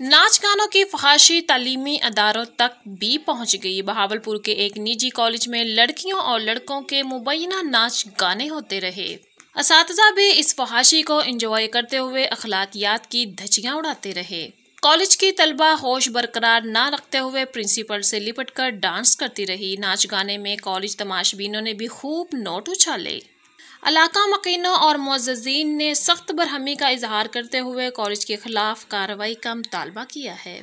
नाच गानों की फहाशी तलीमी अदारों तक भी पहुंच गई बहावलपुर के एक निजी कॉलेज में लड़कियों और लड़कों के मुबैना नाच गाने होते रहे इस भी इस फहाशी को इंजॉय करते हुए अखलाकियात की धजियां उड़ाते रहे कॉलेज की तलबा होश बरकरार ना रखते हुए प्रिंसिपल से लिपट कर डांस करती रही नाच गाने में कॉलेज तमाशबीनों ने भी खूब नोट उछाले अलाका मकीनों और मोजीन ने सख्त बरहमी का इजहार करते हुए कॉलेज के खिलाफ कार्रवाई का मुतालबा किया है